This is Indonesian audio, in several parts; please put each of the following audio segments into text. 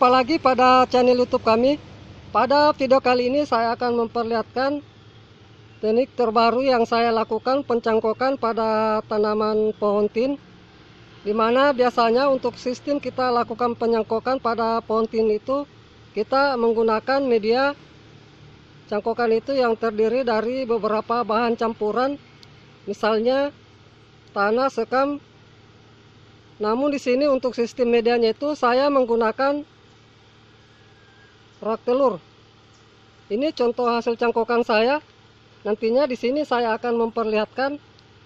Jumpa lagi pada channel YouTube kami. Pada video kali ini saya akan memperlihatkan teknik terbaru yang saya lakukan pencangkokan pada tanaman pohon tin. Dimana biasanya untuk sistem kita lakukan penyangkokan pada pohon tin itu kita menggunakan media cangkokan itu yang terdiri dari beberapa bahan campuran misalnya tanah sekam namun di sini untuk sistem medianya itu saya menggunakan rak telur. Ini contoh hasil cangkokan saya. Nantinya di sini saya akan memperlihatkan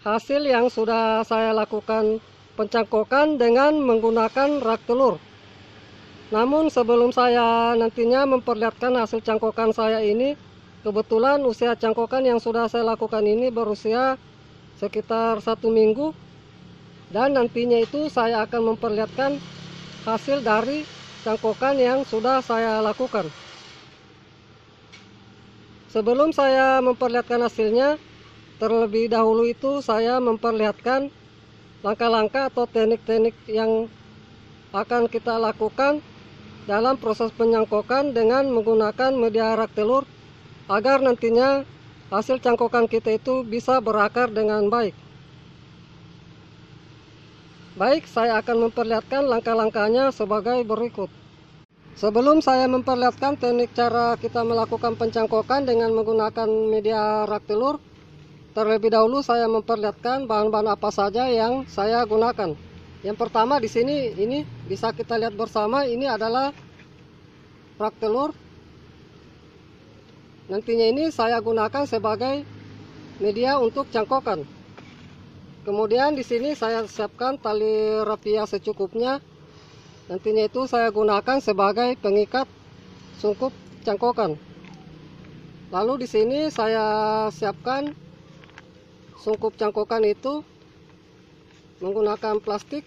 hasil yang sudah saya lakukan pencangkokan dengan menggunakan rak telur. Namun sebelum saya nantinya memperlihatkan hasil cangkokan saya ini, kebetulan usia cangkokan yang sudah saya lakukan ini berusia sekitar satu minggu dan nantinya itu saya akan memperlihatkan hasil dari cangkokan yang sudah saya lakukan. Sebelum saya memperlihatkan hasilnya, terlebih dahulu itu saya memperlihatkan langkah-langkah atau teknik-teknik yang akan kita lakukan dalam proses penyangkokan dengan menggunakan media rak telur agar nantinya hasil cangkokan kita itu bisa berakar dengan baik. Baik, saya akan memperlihatkan langkah-langkahnya sebagai berikut. Sebelum saya memperlihatkan teknik cara kita melakukan pencangkokan dengan menggunakan media rak telur, terlebih dahulu saya memperlihatkan bahan-bahan apa saja yang saya gunakan. Yang pertama di sini ini bisa kita lihat bersama ini adalah rak telur. Nantinya ini saya gunakan sebagai media untuk cangkokan kemudian di sini saya siapkan tali rafia secukupnya nantinya itu saya gunakan sebagai pengikat sungkup cangkokan lalu di sini saya siapkan sungkup cangkokan itu menggunakan plastik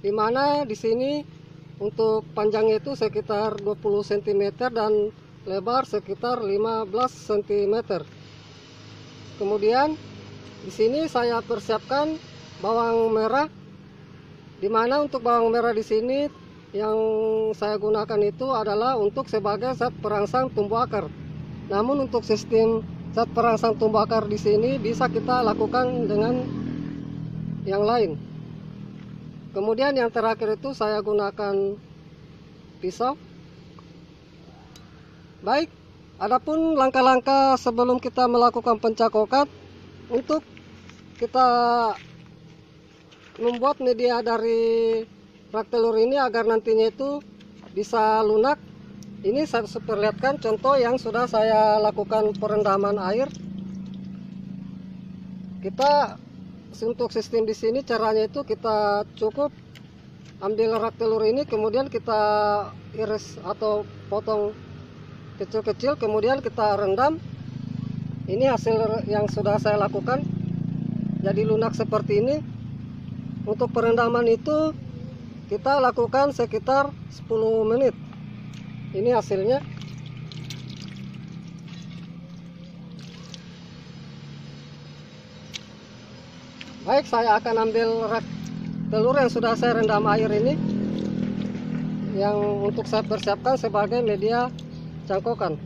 dimana di sini untuk panjangnya itu sekitar 20 cm dan lebar sekitar 15 cm kemudian di sini saya persiapkan bawang merah. Dimana untuk bawang merah di sini yang saya gunakan itu adalah untuk sebagai zat perangsang tumbuh akar. Namun untuk sistem zat perangsang tumbuh akar di sini bisa kita lakukan dengan yang lain. Kemudian yang terakhir itu saya gunakan pisau. Baik, adapun langkah-langkah sebelum kita melakukan pencakokan untuk kita membuat media dari rak telur ini agar nantinya itu bisa lunak ini saya perlihatkan contoh yang sudah saya lakukan perendaman air kita untuk sistem di sini caranya itu kita cukup ambil rak telur ini kemudian kita iris atau potong kecil-kecil kemudian kita rendam ini hasil yang sudah saya lakukan jadi lunak seperti ini untuk perendaman itu kita lakukan sekitar 10 menit ini hasilnya baik saya akan ambil rak telur yang sudah saya rendam air ini yang untuk saya persiapkan sebagai media cangkokan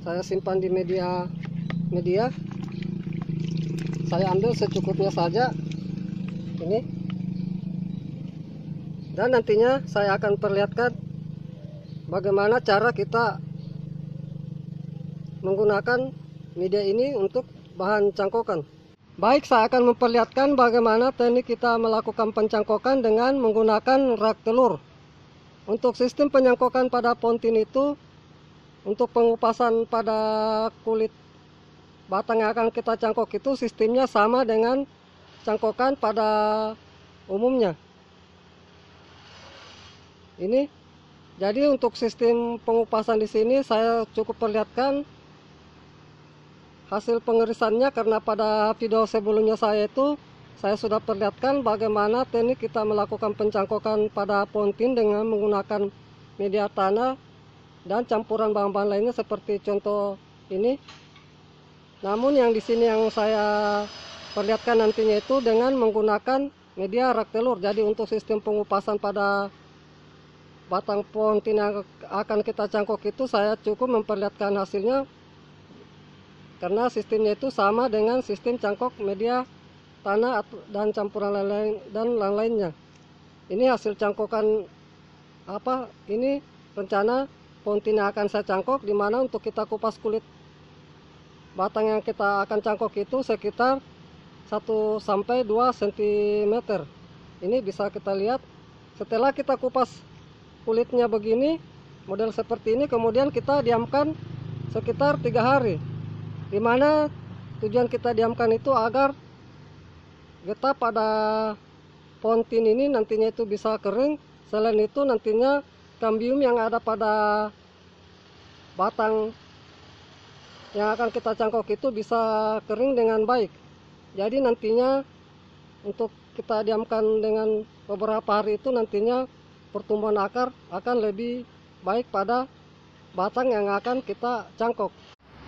saya simpan di media media saya ambil secukupnya saja ini dan nantinya saya akan perlihatkan bagaimana cara kita menggunakan media ini untuk bahan cangkokan baik saya akan memperlihatkan bagaimana teknik kita melakukan pencangkokan dengan menggunakan rak telur untuk sistem penyangkokan pada pontin itu untuk pengupasan pada kulit batang yang akan kita cangkok itu sistemnya sama dengan cangkokan pada umumnya. Ini jadi untuk sistem pengupasan di sini saya cukup perlihatkan hasil pengerisannya karena pada video sebelumnya saya itu saya sudah perlihatkan bagaimana teknik kita melakukan pencangkokan pada pontin dengan menggunakan media tanah dan campuran bahan-bahan lainnya seperti contoh ini. Namun yang di sini yang saya perlihatkan nantinya itu dengan menggunakan media rak telur. Jadi untuk sistem pengupasan pada batang pohon yang akan kita cangkok itu saya cukup memperlihatkan hasilnya karena sistemnya itu sama dengan sistem cangkok media tanah dan campuran lain-lain dan lain-lainnya. Ini hasil cangkokan apa? Ini rencana pontinya akan saya cangkok di mana untuk kita kupas kulit batang yang kita akan cangkok itu sekitar 1 sampai 2 cm. Ini bisa kita lihat setelah kita kupas kulitnya begini model seperti ini kemudian kita diamkan sekitar 3 hari di mana tujuan kita diamkan itu agar getah pada pontin ini nantinya itu bisa kering selain itu nantinya cambium yang ada pada batang yang akan kita cangkok itu bisa kering dengan baik jadi nantinya untuk kita diamkan dengan beberapa hari itu nantinya pertumbuhan akar akan lebih baik pada batang yang akan kita cangkok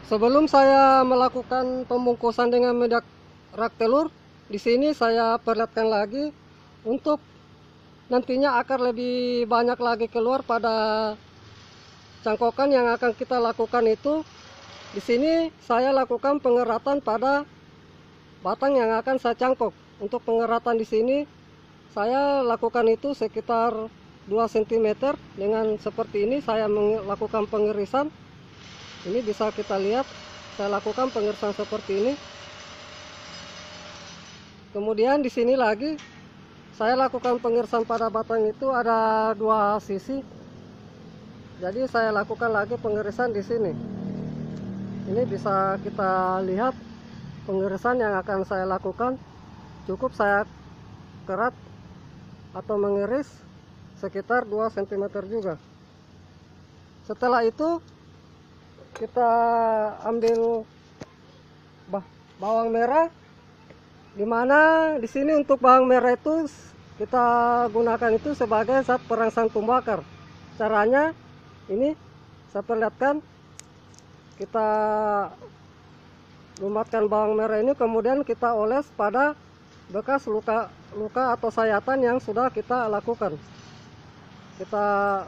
sebelum saya melakukan pembungkusan dengan media rak telur di sini saya perlihatkan lagi untuk nantinya akar lebih banyak lagi keluar pada cangkokan yang akan kita lakukan itu di sini saya lakukan pengeratan pada batang yang akan saya cangkok untuk pengeratan di sini saya lakukan itu sekitar 2 cm dengan seperti ini saya melakukan pengerisan ini bisa kita lihat saya lakukan pengerisan seperti ini kemudian di sini lagi saya lakukan pengirisan pada batang itu ada dua sisi jadi saya lakukan lagi pengirisan di sini ini bisa kita lihat pengirisan yang akan saya lakukan cukup saya kerat atau mengiris sekitar 2 cm juga setelah itu kita ambil bawang merah dimana di sini untuk bawang merah itu kita gunakan itu sebagai zat perangsang tumbuh akar caranya ini saya perlihatkan kita lumatkan bawang merah ini kemudian kita oles pada bekas luka luka atau sayatan yang sudah kita lakukan kita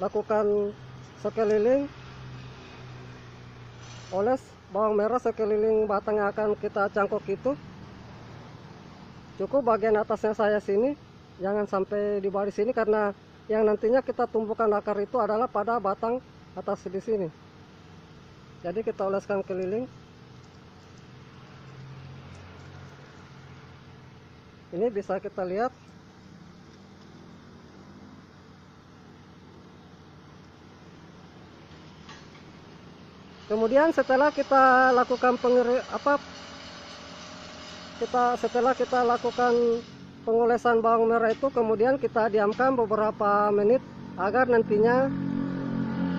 lakukan sekeliling oles bawang merah sekeliling batang yang akan kita cangkok itu cukup bagian atasnya saya sini jangan sampai di baris ini karena yang nantinya kita tumpukan akar itu adalah pada batang atas di sini jadi kita oleskan keliling ini bisa kita lihat kemudian setelah kita lakukan pengeri, apa kita setelah kita lakukan pengolesan bawang merah itu kemudian kita diamkan beberapa menit agar nantinya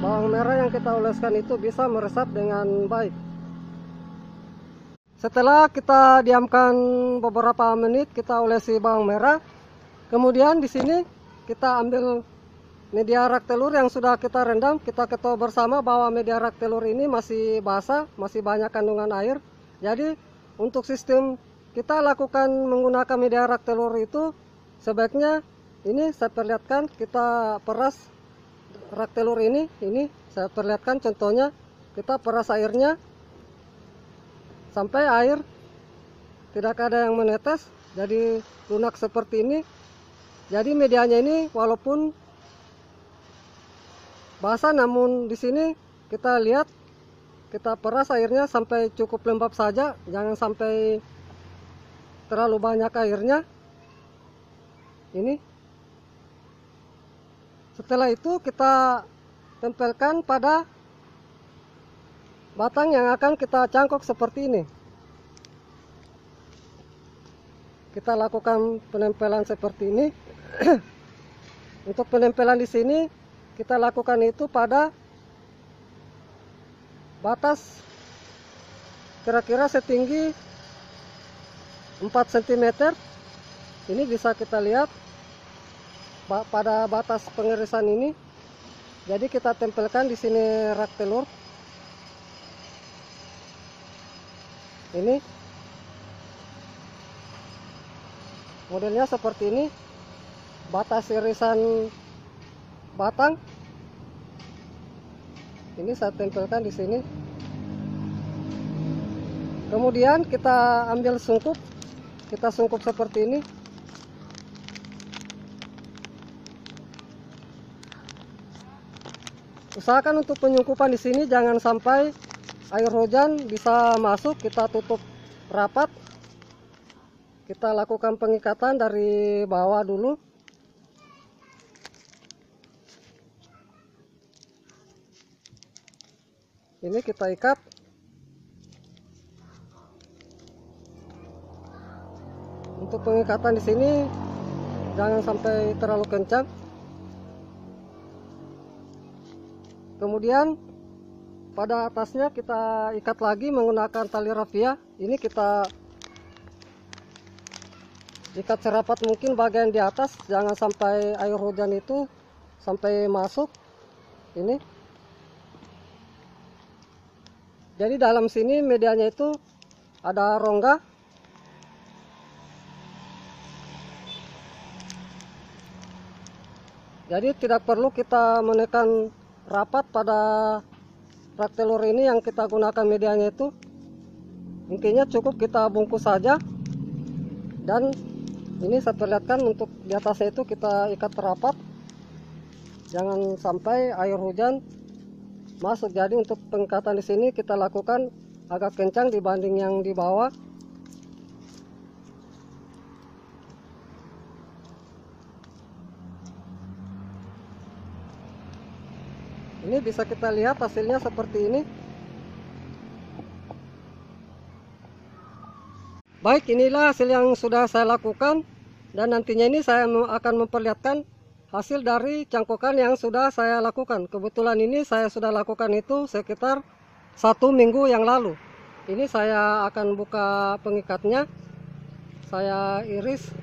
bawang merah yang kita oleskan itu bisa meresap dengan baik setelah kita diamkan beberapa menit kita olesi bawang merah kemudian di sini kita ambil media rak telur yang sudah kita rendam, kita ketahui bersama bahwa media rak telur ini masih basah, masih banyak kandungan air. Jadi untuk sistem kita lakukan menggunakan media rak telur itu sebaiknya ini saya perlihatkan kita peras rak telur ini, ini saya perlihatkan contohnya kita peras airnya sampai air tidak ada yang menetes jadi lunak seperti ini jadi medianya ini walaupun basah namun di sini kita lihat kita peras airnya sampai cukup lembab saja jangan sampai terlalu banyak airnya ini setelah itu kita tempelkan pada batang yang akan kita cangkok seperti ini kita lakukan penempelan seperti ini untuk penempelan di sini kita lakukan itu pada batas kira-kira setinggi 4 cm ini bisa kita lihat pada batas pengerisan ini jadi kita tempelkan di sini rak telur ini modelnya seperti ini batas irisan batang ini saya tempelkan di sini kemudian kita ambil sungkup kita sungkup seperti ini usahakan untuk penyungkupan di sini jangan sampai air hujan bisa masuk kita tutup rapat kita lakukan pengikatan dari bawah dulu ini kita ikat untuk pengikatan di sini jangan sampai terlalu kencang kemudian pada atasnya kita ikat lagi menggunakan tali rafia ini kita ikat serapat mungkin bagian di atas jangan sampai air hujan itu sampai masuk ini jadi dalam sini medianya itu ada rongga jadi tidak perlu kita menekan rapat pada rak telur ini yang kita gunakan medianya itu intinya cukup kita bungkus saja dan ini saya perlihatkan untuk di atasnya itu kita ikat rapat jangan sampai air hujan masuk jadi untuk pengkatan di sini kita lakukan agak kencang dibanding yang di bawah ini bisa kita lihat hasilnya seperti ini baik inilah hasil yang sudah saya lakukan dan nantinya ini saya akan memperlihatkan hasil dari cangkokan yang sudah saya lakukan. Kebetulan ini saya sudah lakukan itu sekitar satu minggu yang lalu. Ini saya akan buka pengikatnya. Saya iris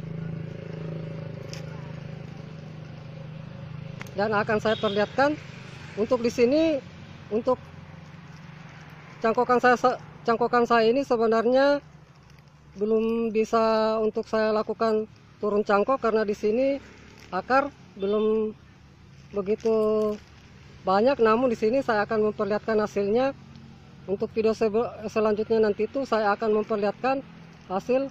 dan akan saya perlihatkan untuk di sini untuk cangkokan saya cangkokan saya ini sebenarnya belum bisa untuk saya lakukan turun cangkok karena di sini akar belum begitu banyak namun di sini saya akan memperlihatkan hasilnya untuk video selanjutnya nanti itu saya akan memperlihatkan hasil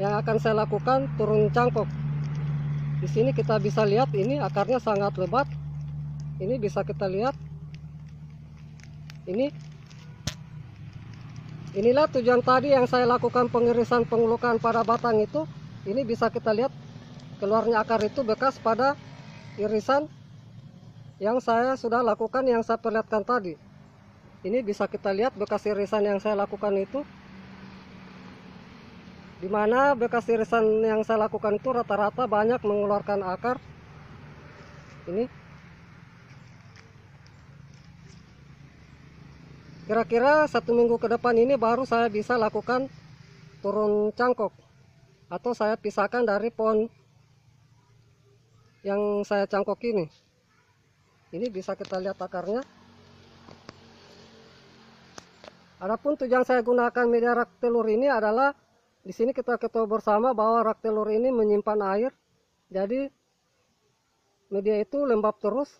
yang akan saya lakukan turun cangkok di sini kita bisa lihat ini akarnya sangat lebat ini bisa kita lihat ini inilah tujuan tadi yang saya lakukan pengirisan pengulukan pada batang itu ini bisa kita lihat Keluarnya akar itu bekas pada irisan yang saya sudah lakukan yang saya perlihatkan tadi. Ini bisa kita lihat bekas irisan yang saya lakukan itu di mana bekas irisan yang saya lakukan itu rata-rata banyak mengeluarkan akar ini kira-kira satu minggu ke depan ini baru saya bisa lakukan turun cangkok atau saya pisahkan dari pohon yang saya cangkok ini ini bisa kita lihat akarnya Adapun tujuan saya gunakan media rak telur ini adalah di sini kita ketahui bersama bahwa rak telur ini menyimpan air. Jadi media itu lembab terus.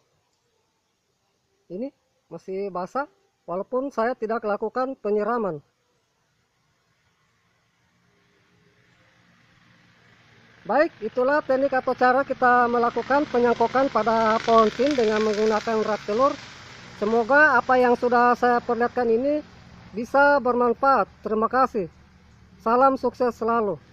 Ini masih basah walaupun saya tidak lakukan penyiraman. Baik, itulah teknik atau cara kita melakukan penyangkokan pada pohon pin dengan menggunakan rak telur. Semoga apa yang sudah saya perlihatkan ini bisa bermanfaat. Terima kasih. Salam sukses selalu.